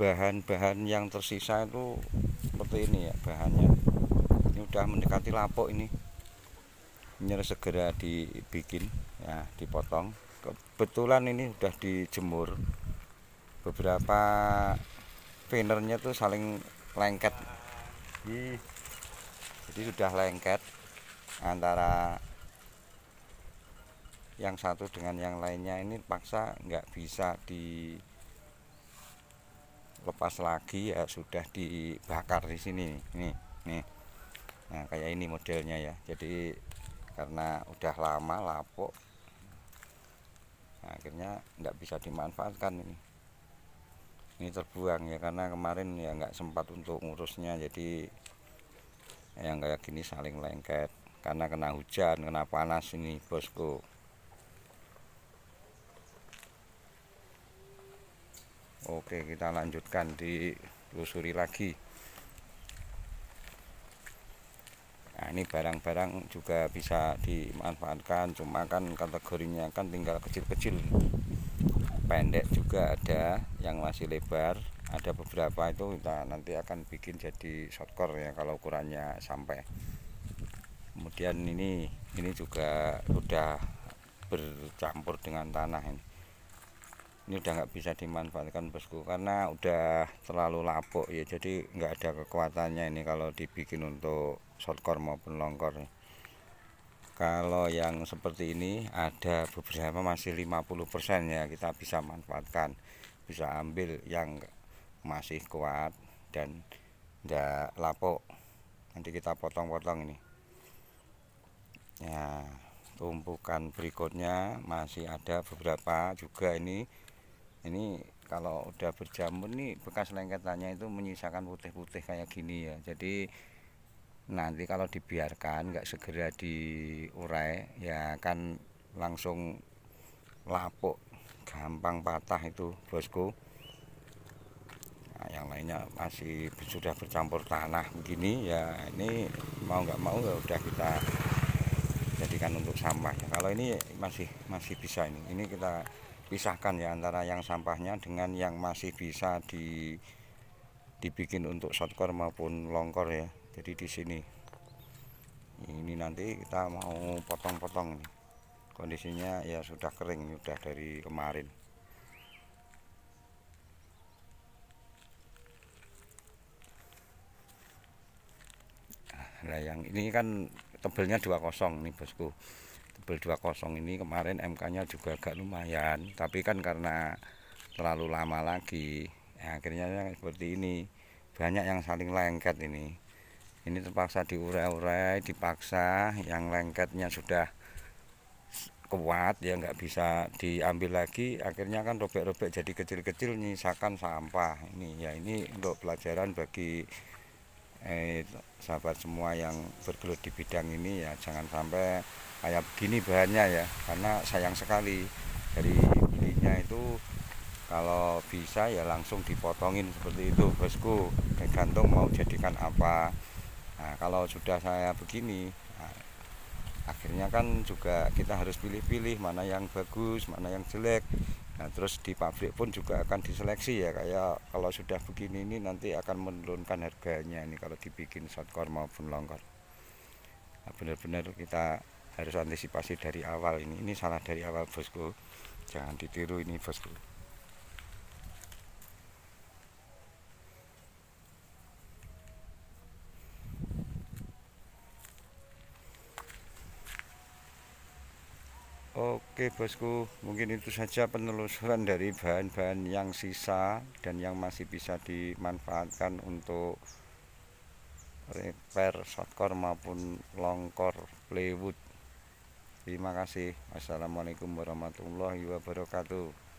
bahan-bahan yang tersisa itu seperti ini ya bahannya ini udah mendekati lapuk ini ini segera dibikin ya dipotong kebetulan ini udah dijemur beberapa venernya tuh saling lengket jadi sudah lengket antara yang satu dengan yang lainnya ini paksa nggak bisa di lepas lagi ya sudah dibakar di sini nih nih nah kayak ini modelnya ya jadi karena udah lama lapuk nah, akhirnya nggak bisa dimanfaatkan ini ini terbuang ya karena kemarin ya nggak sempat untuk ngurusnya jadi yang kayak gini saling lengket karena kena hujan kena panas ini bosku Oke kita lanjutkan ditelusuri lagi Nah ini barang-barang juga bisa dimanfaatkan Cuma kan kategorinya kan tinggal kecil-kecil Pendek juga ada yang masih lebar Ada beberapa itu kita nanti akan bikin jadi shortcore ya Kalau ukurannya sampai Kemudian ini ini juga sudah bercampur dengan tanah ini ini udah nggak bisa dimanfaatkan bosku karena udah terlalu lapuk ya jadi nggak ada kekuatannya ini kalau dibikin untuk shortcore maupun longcore kalau yang seperti ini ada beberapa masih 50% ya kita bisa manfaatkan bisa ambil yang masih kuat dan enggak lapuk nanti kita potong-potong ini ya tumpukan berikutnya masih ada beberapa juga ini ini kalau udah berjamur nih bekas lengketannya itu menyisakan putih-putih kayak gini ya jadi nanti kalau dibiarkan nggak segera diurai ya akan langsung lapuk gampang patah itu bosku nah, yang lainnya masih sudah bercampur tanah begini ya ini mau nggak mau ya udah kita jadikan untuk sampah kalau ini masih masih bisa ini ini kita pisahkan ya antara yang sampahnya dengan yang masih bisa di dibikin untuk shortcore maupun longkor ya jadi di sini ini nanti kita mau potong-potong kondisinya ya sudah kering sudah dari kemarin nah yang ini kan tebelnya dua kosong nih bosku Debel 20 ini kemarin MK-nya juga agak lumayan, tapi kan karena terlalu lama lagi, ya akhirnya ya seperti ini. Banyak yang saling lengket ini. Ini terpaksa diurai-urai, dipaksa yang lengketnya sudah kuat ya nggak bisa diambil lagi akhirnya kan robek-robek jadi kecil-kecil nyisakan sampah ini ya ini untuk pelajaran bagi eh, sahabat semua yang bergelut di bidang ini ya jangan sampai kayak begini bahannya ya karena sayang sekali dari belinya itu kalau bisa ya langsung dipotongin seperti itu bosku tergantung mau jadikan apa nah, kalau sudah saya begini nah, akhirnya kan juga kita harus pilih-pilih mana yang bagus mana yang jelek Nah, terus di pabrik pun juga akan diseleksi ya kayak kalau sudah begini ini nanti akan menurunkan harganya ini kalau dibikin shortcore maupun longkor. Nah, benar-benar kita harus antisipasi dari awal ini. Ini salah dari awal bosku. Jangan ditiru ini bosku. Oke bosku, mungkin itu saja penelusuran dari bahan-bahan yang sisa dan yang masih bisa dimanfaatkan untuk repair shotcore maupun longkor plywood. Terima kasih. Assalamualaikum warahmatullahi wabarakatuh.